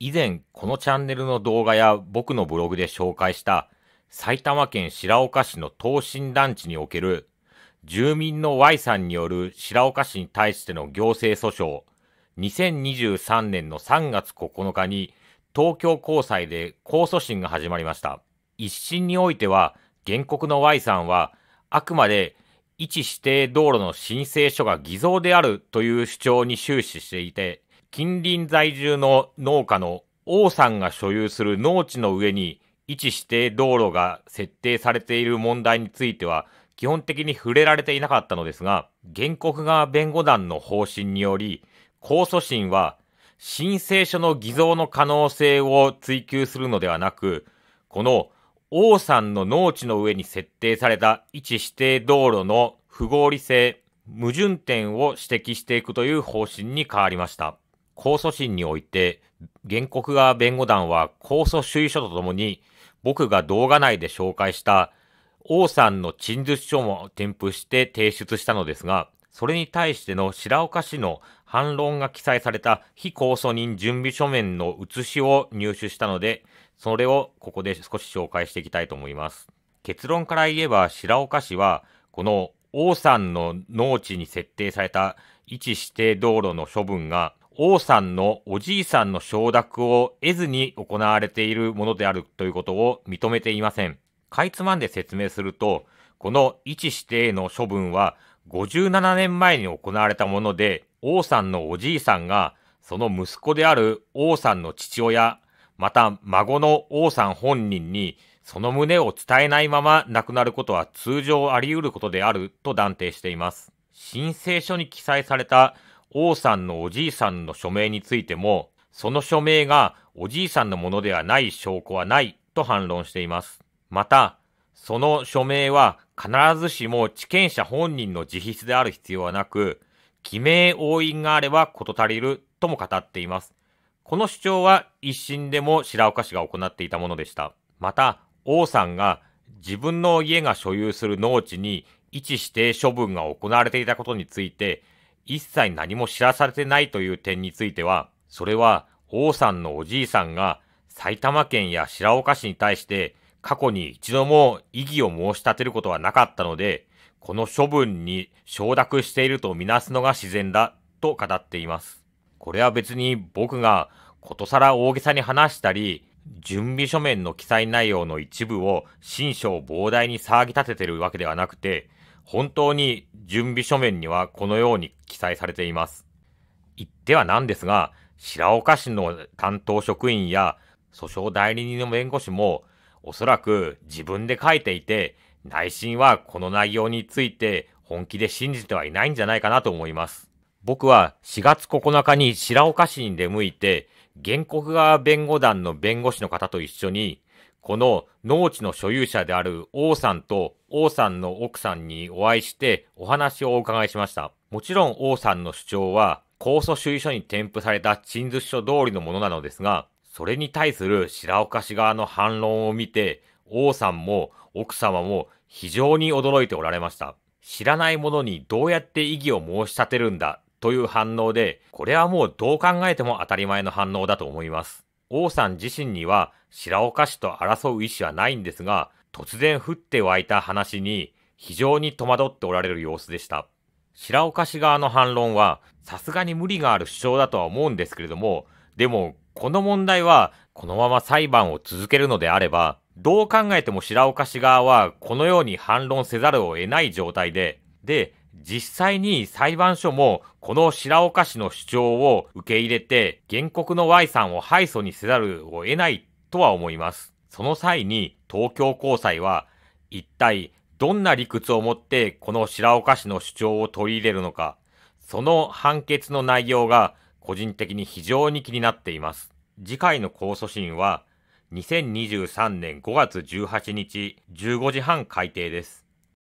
以前このチャンネルの動画や僕のブログで紹介した埼玉県白岡市の東進団地における住民の Y さんによる白岡市に対しての行政訴訟2023年の3月9日に東京高裁で控訴審が始まりました。一審においては原告の Y さんはあくまで一指定道路の申請書が偽造であるという主張に終始していて、近隣在住の農家の王さんが所有する農地の上に位置して道路が設定されている問題については基本的に触れられていなかったのですが、原告側弁護団の方針により、控訴審は申請書の偽造の可能性を追求するのではなく、この王さんの農地の上に設定された位置指定道路の不合理性、矛盾点を指摘していくという方針に変わりました。控訴審において、原告側弁護団は控訴主意書とともに、僕が動画内で紹介した王さんの陳述書も添付して提出したのですが、それに対しての白岡市の反論が記載された非控訴人準備書面の写しを入手したので、それをここで少し紹介していきたいと思います。結論から言えば白岡市は、この王さんの農地に設定された位置指定道路の処分が王さんのおじいさんの承諾を得ずに行われているものであるということを認めていません。かいつまんで説明すると、この位置指定の処分は57年前に行われたもので、王さんのおじいさんが、その息子である王さんの父親、また孫の王さん本人に、その旨を伝えないまま亡くなることは通常あり得ることであると断定しています。申請書に記載された王さんのおじいさんの署名についても、その署名がおじいさんのものではない証拠はないと反論しています。また、その署名は必ずしも地権者本人の自筆である必要はなく、記名押印があれば事足りるとも語っています。この主張は一審でも白岡氏が行っていたものでした。また、王さんが自分の家が所有する農地に位置して処分が行われていたことについて、一切何も知らされてないという点については、それは王さんのおじいさんが埼玉県や白岡市に対して過去に一度も異議を申し立てることはなかったので、この処分に承諾しているとみなすのが自然だと語っています。これは別に僕がことさら大げさに話したり、準備書面の記載内容の一部を新書を膨大に騒ぎ立ててるわけではなくて、本当に準備書面にはこのように記載されています。言ってはなんですが、白岡市の担当職員や訴訟代理人の弁護士も、おそらく自分で書いていて、内心はこの内容について本気で信じてはいないんじゃないかなと思います。僕は4月9日に白岡市に出向いて、原告側弁護団の弁護士の方と一緒に、この農地の所有者である王さんと王さんの奥さんにお会いしてお話をお伺いしました。もちろん王さんの主張は、控訴主義書に添付された陳述書通りのものなのですが、それに対する白岡氏側の反論を見て、王さんも奥様も非常に驚いておられました。知らないものにどうやって異議を申し立てるんだという反応で、これはもうどう考えても当たり前の反応だと思います。王さん自身には白岡氏と争う意思はないんですが、突然降って湧いた話に非常に戸惑っておられる様子でした。白岡氏側の反論は、さすがに無理がある主張だとは思うんですけれども、でも、この問題は、このまま裁判を続けるのであれば、どう考えても白岡氏側は、このように反論せざるを得ない状態で、で、実際に裁判所もこの白岡市の主張を受け入れて原告の Y さんを敗訴にせざるを得ないとは思います。その際に東京高裁は一体どんな理屈を持ってこの白岡市の主張を取り入れるのか、その判決の内容が個人的に非常に気になっています。次回の控訴審は2023年5月18日15時半改定です。